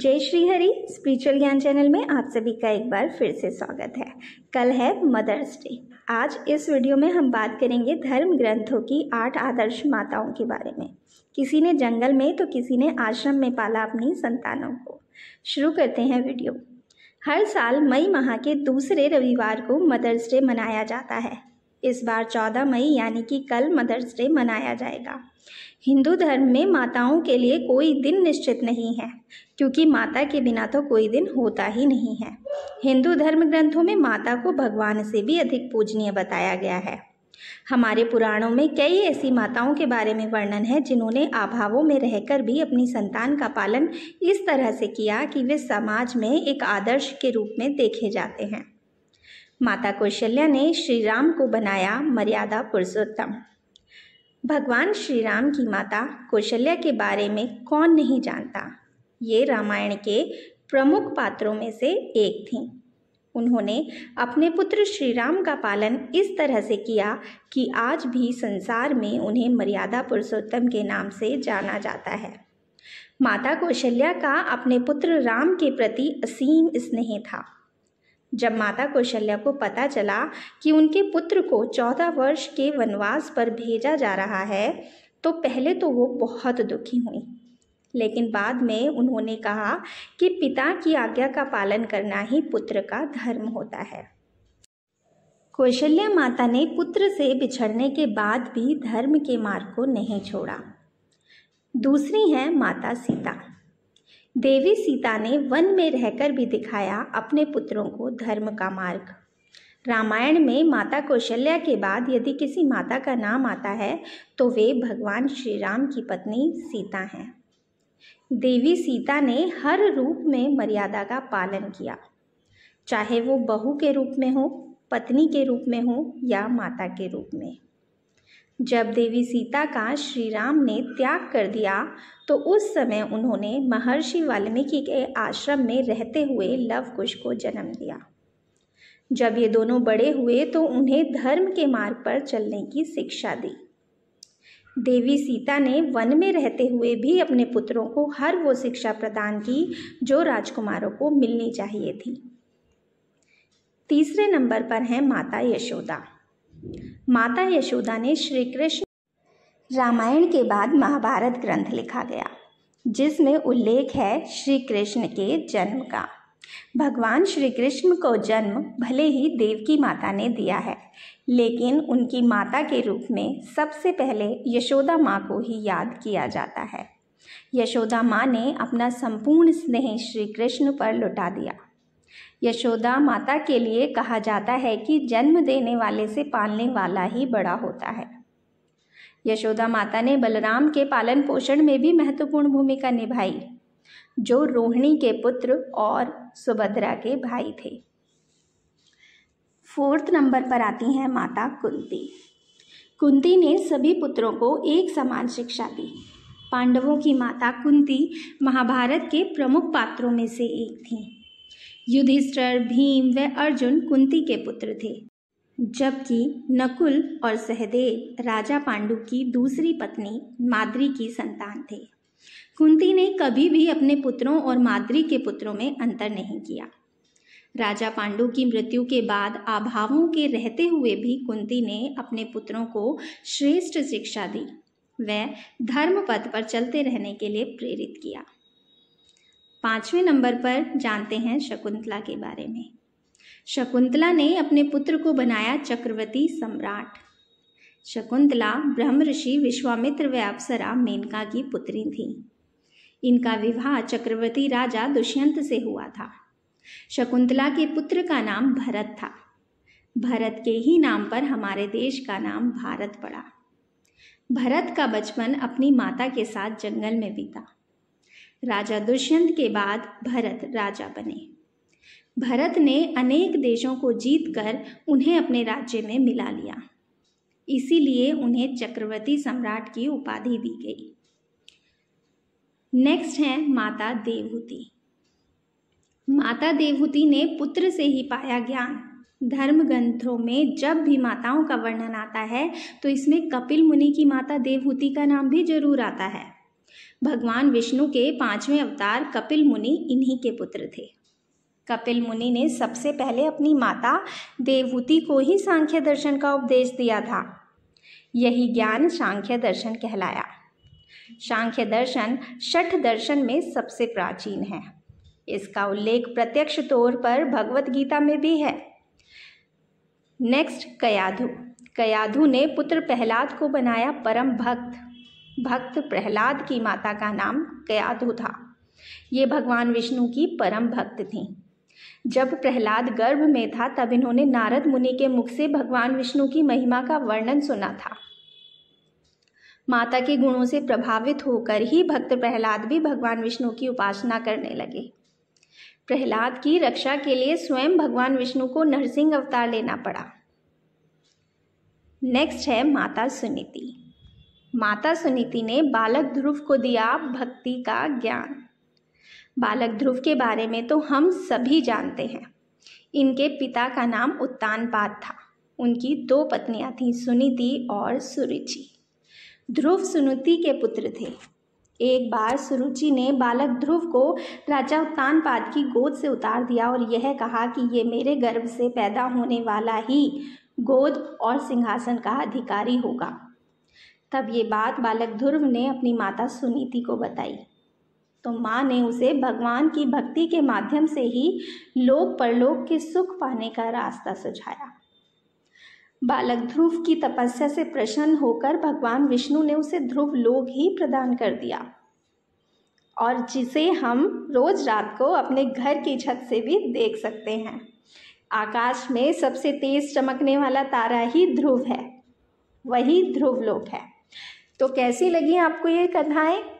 जय Shri Hari spiritual Gyan channel में आप सभी का एक बार फिर से स्वागत है कल है मदर्स डे आज इस वीडियो में हम बात करेंगे धर्म ग्रंथों की आठ आदर्श माताओं के बारे में किसी ने जंगल में तो किसी ने आश्रम में पाला अपनी संतानों को शुरू करते हैं वीडियो हर साल मई माह के दूसरे रविवार को मदर्स डे मनाया जाता है इस बार 14 मई यानी कि कल मदर्स डे मनाया जाएगा हिंदू धर्म में माताओं के लिए कोई दिन निश्चित नहीं है क्योंकि माता के बिना तो कोई दिन होता ही नहीं है हिंदू धर्म ग्रंथों में माता को भगवान से भी अधिक पूजनीय बताया गया है हमारे पुराणों में कई ऐसी माताओं के बारे में वर्णन है जिन्होंने अभावों में रहकर भी अपनी संतान का पालन इस तरह से किया कि वे समाज में एक आदर्श के रूप में देखे जाते हैं माता कौशल्या ने श्री राम को बनाया मर्यादा पुरुषोत्तम भगवान श्री राम की माता कौशल्या के बारे में कौन नहीं जानता ये रामायण के प्रमुख पात्रों में से एक थी उन्होंने अपने पुत्र श्री राम का पालन इस तरह से किया कि आज भी संसार में उन्हें मर्यादा पुरुषोत्तम के नाम से जाना जाता है माता कौशल्या का अपने पुत्र राम के प्रति असीम स्नेह था जब माता कौशल्या को पता चला कि उनके पुत्र को चौदह वर्ष के वनवास पर भेजा जा रहा है तो पहले तो वो बहुत दुखी हुई लेकिन बाद में उन्होंने कहा कि पिता की आज्ञा का पालन करना ही पुत्र का धर्म होता है कौशल्या माता ने पुत्र से बिछड़ने के बाद भी धर्म के मार्ग को नहीं छोड़ा दूसरी है माता सीता देवी सीता ने वन में रहकर भी दिखाया अपने पुत्रों को धर्म का मार्ग रामायण में माता कौशल्या के बाद यदि किसी माता का नाम आता है तो वे भगवान श्री राम की पत्नी सीता हैं देवी सीता ने हर रूप में मर्यादा का पालन किया चाहे वो बहू के रूप में हो पत्नी के रूप में हो या माता के रूप में जब देवी सीता का श्री राम ने त्याग कर दिया तो उस समय उन्होंने महर्षि वाल्मीकि के आश्रम में रहते हुए लव कुश को जन्म दिया जब ये दोनों बड़े हुए तो उन्हें धर्म के मार्ग पर चलने की शिक्षा दी देवी सीता ने वन में रहते हुए भी अपने पुत्रों को हर वो शिक्षा प्रदान की जो राजकुमारों को मिलनी चाहिए थी तीसरे नंबर पर हैं माता यशोदा माता यशोदा ने श्री कृष्ण रामायण के बाद महाभारत ग्रंथ लिखा गया जिसमें उल्लेख है श्री कृष्ण के जन्म का भगवान श्री कृष्ण को जन्म भले ही देव की माता ने दिया है लेकिन उनकी माता के रूप में सबसे पहले यशोदा माँ को ही याद किया जाता है यशोदा माँ ने अपना संपूर्ण स्नेह श्री कृष्ण पर लुटा दिया यशोदा माता के लिए कहा जाता है कि जन्म देने वाले से पालने वाला ही बड़ा होता है यशोदा माता ने बलराम के पालन पोषण में भी महत्वपूर्ण भूमिका निभाई जो रोहिणी के पुत्र और सुभद्रा के भाई थे फोर्थ नंबर पर आती हैं माता कुंती कुंती ने सभी पुत्रों को एक समान शिक्षा दी पांडवों की माता कुंती महाभारत के प्रमुख पात्रों में से एक थी युधिष्ठर भीम व अर्जुन कुंती के पुत्र थे जबकि नकुल और सहदेव राजा पांडु की दूसरी पत्नी माद्री की संतान थे कुंती ने कभी भी अपने पुत्रों और माद्री के पुत्रों में अंतर नहीं किया राजा पांडु की मृत्यु के बाद अभावों के रहते हुए भी कुंती ने अपने पुत्रों को श्रेष्ठ शिक्षा दी वह धर्म पथ पर चलते रहने के लिए प्रेरित किया पांचवें नंबर पर जानते हैं शकुंतला के बारे में शकुंतला ने अपने पुत्र को बनाया चक्रवर्ती सम्राट शकुंतला ब्रह्म ऋषि विश्वामित्र व अप्सरा मेनका की पुत्री थी इनका विवाह चक्रवर्ती राजा दुष्यंत से हुआ था शकुंतला के पुत्र का नाम भरत था भरत के ही नाम पर हमारे देश का नाम भारत पड़ा भरत का बचपन अपनी माता के साथ जंगल में बीता राजा दुष्यंत के बाद भरत राजा बने भरत ने अनेक देशों को जीतकर उन्हें अपने राज्य में मिला लिया इसीलिए उन्हें चक्रवर्ती सम्राट की उपाधि दी गई नेक्स्ट है माता देवहूति माता देवहूति ने पुत्र से ही पाया ज्ञान धर्म ग्रंथों में जब भी माताओं का वर्णन आता है तो इसमें कपिल मुनि की माता देवहूति का नाम भी जरूर आता है भगवान विष्णु के पांचवें अवतार कपिल मुनि इन्हीं के पुत्र थे कपिल मुनि ने सबसे पहले अपनी माता देवहूति को ही सांख्य दर्शन का उपदेश दिया था यही ज्ञान सांख्य दर्शन कहलाया सांख्य दर्शन षठ दर्शन में सबसे प्राचीन है इसका उल्लेख प्रत्यक्ष तौर पर भगवत गीता में भी है नेक्स्ट कयाधु कयाधु ने पुत्र प्रहलाद को बनाया परम भक्त भक्त प्रहलाद की माता का नाम कयाधु था ये भगवान विष्णु की परम भक्त थीं जब प्रहलाद गर्भ में था तब इन्होंने नारद मुनि के मुख से भगवान विष्णु की महिमा का वर्णन सुना था माता के गुणों से प्रभावित होकर ही भक्त प्रहलाद भी भगवान विष्णु की उपासना करने लगे प्रहलाद की रक्षा के लिए स्वयं भगवान विष्णु को नरसिंह अवतार लेना पड़ा नेक्स्ट है माता सुनीति माता सुनीति ने बालक ध्रुव को दिया भक्ति का ज्ञान बालक ध्रुव के बारे में तो हम सभी जानते हैं इनके पिता का नाम उत्तान पाद था उनकी दो पत्नियां थीं सुनीति और सुरुचि ध्रुव सुनीति के पुत्र थे एक बार सुरुचि ने बालक ध्रुव को राजा उत्तानपाद की गोद से उतार दिया और यह कहा कि ये मेरे गर्भ से पैदा होने वाला ही गोद और सिंहासन का अधिकारी होगा तब ये बात बालक ध्रुव ने अपनी माता सुनीति को बताई तो माँ ने उसे भगवान की भक्ति के माध्यम से ही लोक परलोक के सुख पाने का रास्ता सुझाया बालक ध्रुव की तपस्या से प्रसन्न होकर भगवान विष्णु ने उसे ध्रुव लोक ही प्रदान कर दिया और जिसे हम रोज रात को अपने घर की छत से भी देख सकते हैं आकाश में सबसे तेज चमकने वाला तारा ही ध्रुव है वही ध्रुव लोक है तो कैसी लगी आपको ये कथाएं